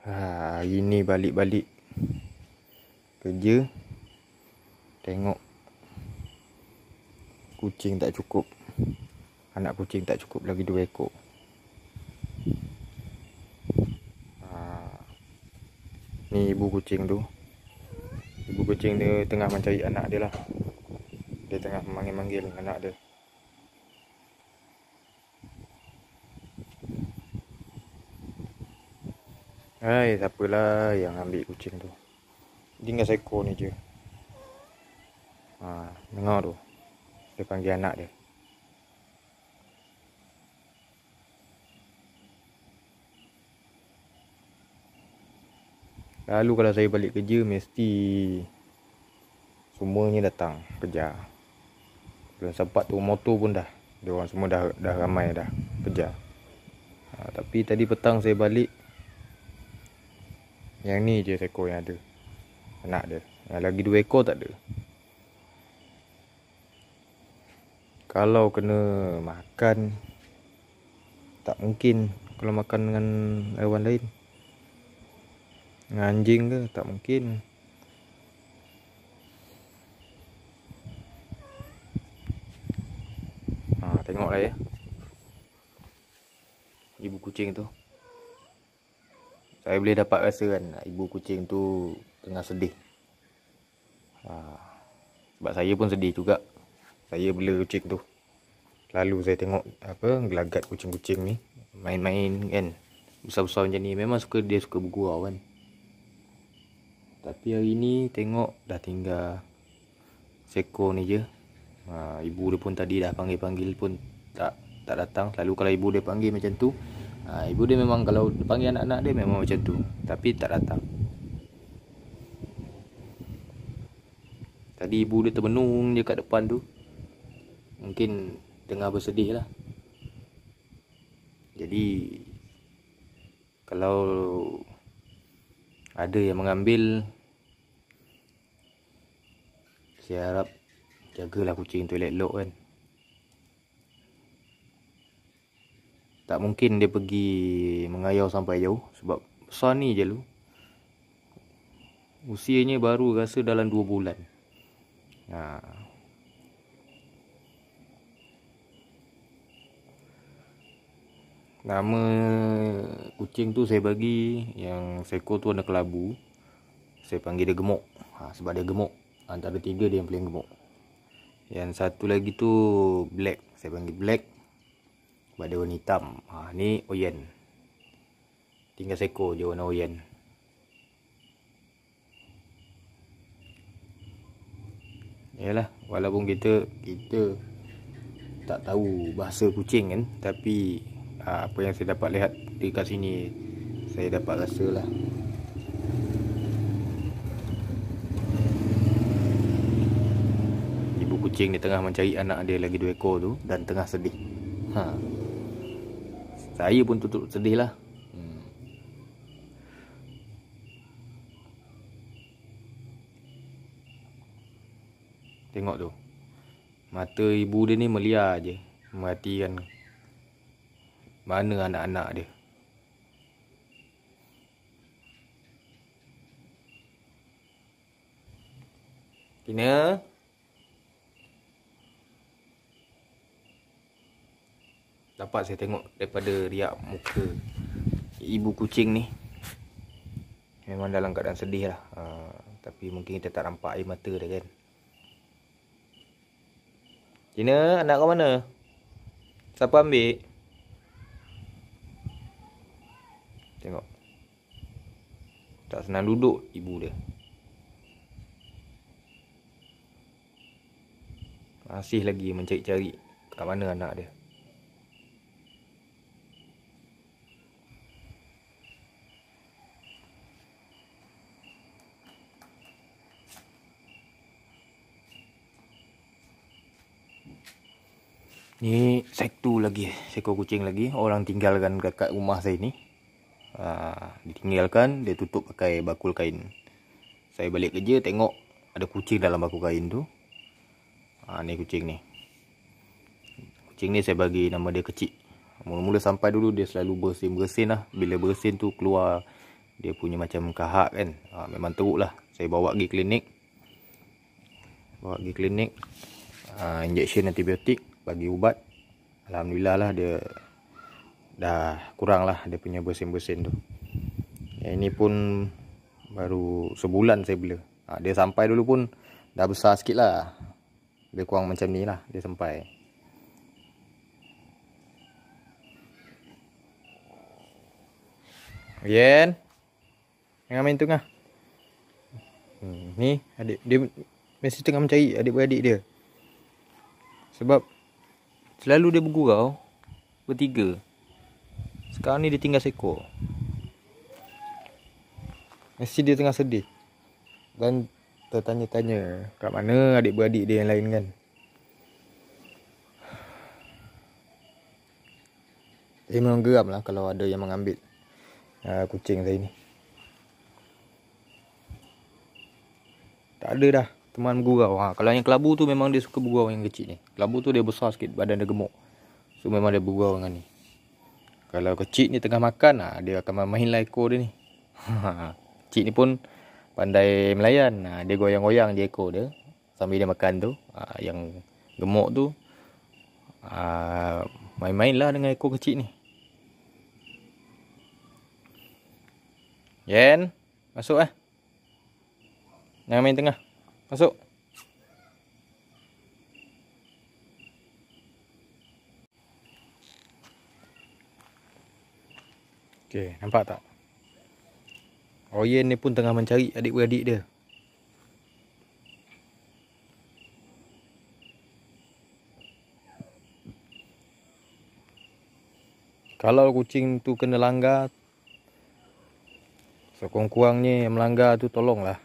Ha, hari ni balik-balik kerja tengok kucing tak cukup anak kucing tak cukup lagi dua ekor ha, ni ibu kucing tu ibu kucing dia tengah mencari anak dia lah dia tengah memanggil-manggil anak dia Hai, siapalah yang ambil kucing tu. Tinggal seko ni je. Ha, dengar tu. Dia panggil anak dia. Lalu kalau saya balik kerja, mesti semuanya datang kerja. Belum sempat tu motor pun dah. Dia semua dah dah ramai dah kerja. Ha, tapi tadi petang saya balik yang ni je seekor yang ada. Anak dia. Yang lagi dua ekor tak ada. Kalau kena makan tak mungkin kalau makan dengan hewan lain. Dengan anjing ke tak mungkin. Ha, tengoklah ya. Ibu kucing tu saya boleh dapat rasa kan ibu kucing tu tengah sedih ha. sebab saya pun sedih juga saya bela kucing tu lalu saya tengok apa gelagat kucing-kucing ni main-main kan besar-besar macam ni memang suka dia suka bergurau kan tapi hari ni tengok dah tinggal seekor ni je ha, ibu dia pun tadi dah panggil-panggil pun tak tak datang Lalu kalau ibu dia panggil macam tu ha, Ibu dia memang kalau panggil anak-anak dia memang macam tu Tapi tak datang Tadi ibu dia terbenung je kat depan tu Mungkin tengah bersedih lah Jadi Kalau Ada yang mengambil Saya harap Jagalah kucing tu elok-elok kan Tak mungkin dia pergi mengayau sampai jauh sebab besar ni je lu. Usianya baru rasa dalam 2 bulan. Ha. Nama kucing tu saya bagi yang seko tu ada kelabu. Saya panggil dia gemuk. Ha, sebab dia gemuk. Antara tiga dia yang paling gemuk. Yang satu lagi tu black. Saya panggil black. Ada warna hitam ha, Ni oyen Tinggal seko je warna oyen Yalah Walaupun kita Kita Tak tahu Bahasa kucing kan Tapi ha, Apa yang saya dapat lihat Dekat sini Saya dapat rasa lah Ibu kucing ni tengah mencari anak dia lagi dua ekor tu Dan tengah sedih Haa saya pun tutup sedih lah hmm. Tengok tu Mata ibu dia ni meliar je Merhatikan Mana anak-anak dia Tina Tina dapat saya tengok daripada riak muka ibu kucing ni memang dalam keadaan sedih lah uh, tapi mungkin kita tak nampak air mata dia kan Cina anak kau mana siapa ambil tengok tak senang duduk ibu dia masih lagi mencari-cari kat mana anak dia Ni satu lagi seekor kucing lagi orang tinggalkan dekat rumah saya ni. Ha, ditinggalkan dia tutup pakai bakul kain. Saya balik kerja tengok ada kucing dalam bakul kain tu. Ha, ni kucing ni. Kucing ni saya bagi nama dia kecil. Mula-mula sampai dulu dia selalu bersin-bersin lah. Bila bersin tu keluar dia punya macam kahak kan. Ha, memang teruk lah. Saya bawa pergi klinik. Bawa pergi klinik. Ha, injection antibiotik bagi ubat Alhamdulillah lah dia dah kurang lah dia punya bersin-bersin tu yang ini pun baru sebulan saya bela ha, dia sampai dulu pun dah besar sikit lah dia kurang macam ni lah dia sampai Yen Tengah main tu tengah hmm, Ni adik Dia mesti tengah mencari adik-beradik dia Sebab Selalu dia bergurau Bertiga Sekarang ni dia tinggal seekor Mesti dia tengah sedih Dan tertanya-tanya Kat mana adik-beradik dia yang lain kan Saya memang geram lah kalau ada yang mengambil uh, Kucing saya ni Tak ada dah teman bergurau ha, kalau yang kelabu tu memang dia suka bergurau yang kecil ni kelabu tu dia besar sikit badan dia gemuk so memang dia bergurau dengan ni kalau kecil ni tengah makan ha, dia akan main-main lah ekor dia ni kecil ni pun pandai melayan ha, dia goyang-goyang dia ekor dia sambil dia makan tu ha, yang gemuk tu ha, main-main lah dengan ekor kecil ni Yen, masuk eh. Jangan main tengah. Masuk. Okey, nampak tak? Oyen ni pun tengah mencari adik-beradik dia. Kalau kucing tu kena langgar, sekurang-kurangnya yang melanggar tu tolonglah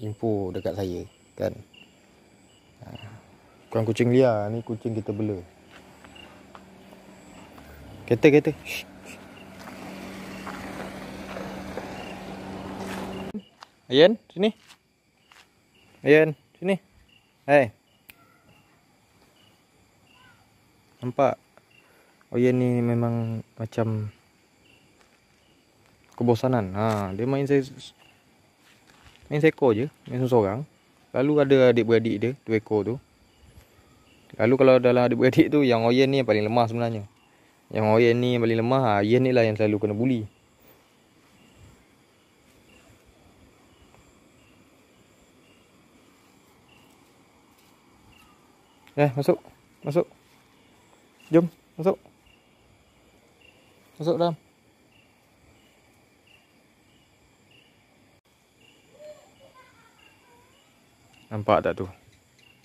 info dekat saya kan ha. bukan kucing liar ni kucing kita bela kereta kereta Ayan sini Ayan sini hey. nampak Oh Ayan ni memang macam kebosanan ha, dia main saya main saya seko je main seorang Lalu ada adik-beradik dia, dua ekor tu. Lalu kalau dalam adik-beradik tu, yang oyen ni yang paling lemah sebenarnya. Yang oyen ni yang paling lemah, oyen ah, ni lah yang selalu kena bully. Eh, masuk. Masuk. Jom, masuk. Masuk dalam. Nampak tak tu?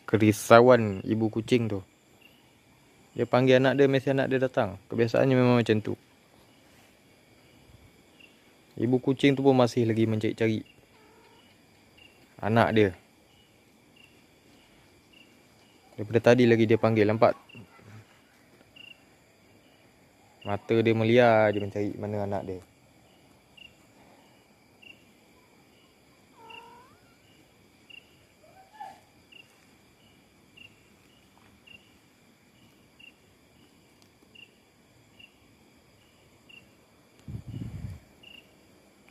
Kerisauan ibu kucing tu. Dia panggil anak dia, mesti anak dia datang. Kebiasaannya memang macam tu. Ibu kucing tu pun masih lagi mencari-cari. Anak dia. Daripada tadi lagi dia panggil, nampak? Mata dia melia je mencari mana anak dia.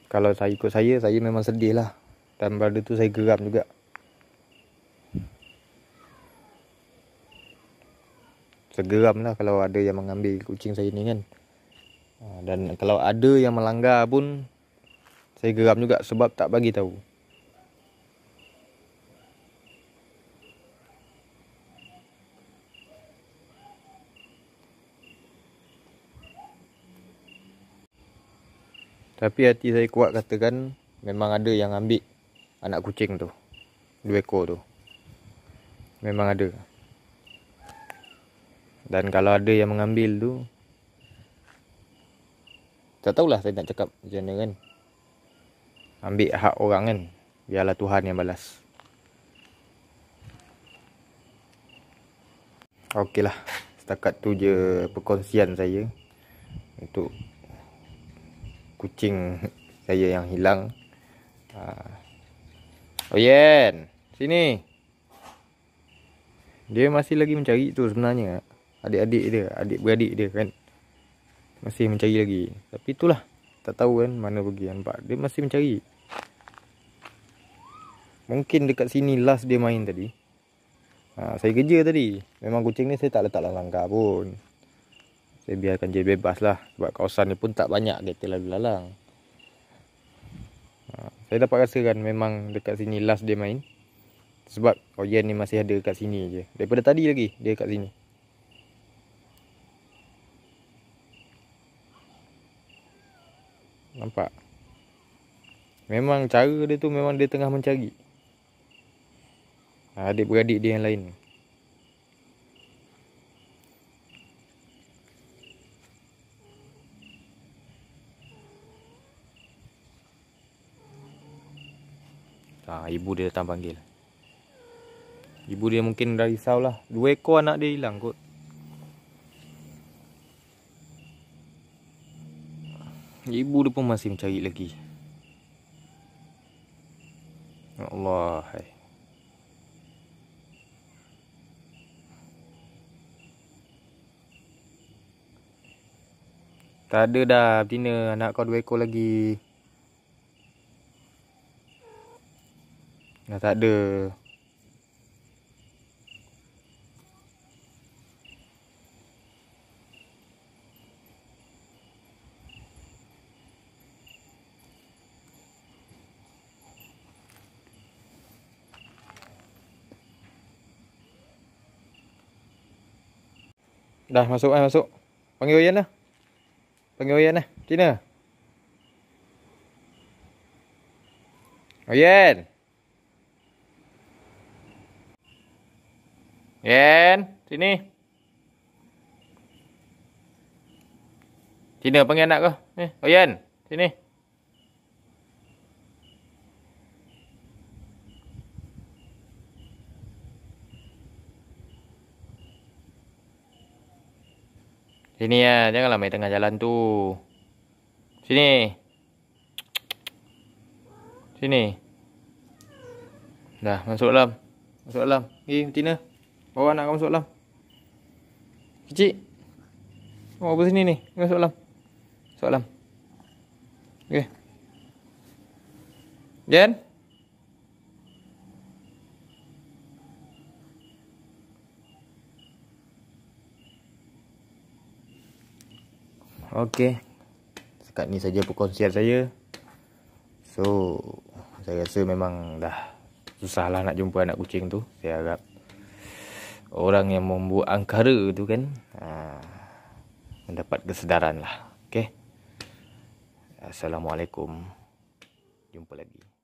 kalau saya ikut saya saya memang sedih lah dan pada tu saya geram juga Segeram lah kalau ada yang mengambil kucing saya ni kan ah, Dan kalau ada yang melanggar pun Saya geram juga sebab tak bagi tahu Tapi hati saya kuat katakan memang ada yang ambil anak kucing tu. Dua ekor tu. Memang ada. Dan kalau ada yang mengambil tu tak tahulah saya nak cakap macam mana kan. Ambil hak orang kan. Biarlah Tuhan yang balas. Okey lah, Setakat tu je perkongsian saya. Untuk kucing saya yang hilang. Uh. Oh Yen, sini. Dia masih lagi mencari tu sebenarnya. Adik-adik dia, adik-beradik dia kan. Masih mencari lagi. Tapi itulah, tak tahu kan mana pergi Pak. Dia masih mencari. Mungkin dekat sini last dia main tadi. Uh, saya kerja tadi. Memang kucing ni saya tak letak dalam langkah pun. Saya biarkan jadi bebas lah Sebab kawasan ni pun tak banyak Dia telah lalang ha, Saya dapat rasa kan Memang dekat sini last dia main Sebab Oyen oh, ni masih ada dekat sini je Daripada tadi lagi Dia dekat sini Nampak Memang cara dia tu Memang dia tengah mencari Adik-beradik dia yang lain Ah, ibu dia datang panggil Ibu dia mungkin dah risau lah Dua ekor anak dia hilang kot Ibu dia pun masih mencari lagi ya Allah Tak ada dah Bertina anak kau dua ekor lagi là ta đưa Đây masuk eh masuk. Panggil Oyen dah. Panggil Oyen dah. Cina. Oyen. Yen, sini. Cina panggil anak kau. Ni, eh, oh Yen, sini. Sini ya, janganlah main tengah jalan tu. Sini. Sini. Dah, masuk dalam. Masuk dalam. Pergi, Tina. Bawa anak kau masuk dalam. Kecik. Oh, apa sini ni? Kau masuk dalam. Masuk dalam. Okey. Jen. Okey. Sekat ni saja perkongsian saya. So, saya rasa memang dah susahlah nak jumpa anak kucing tu. Saya harap orang yang membuat angkara tu kan ha, mendapat kesedaran lah okay. Assalamualaikum jumpa lagi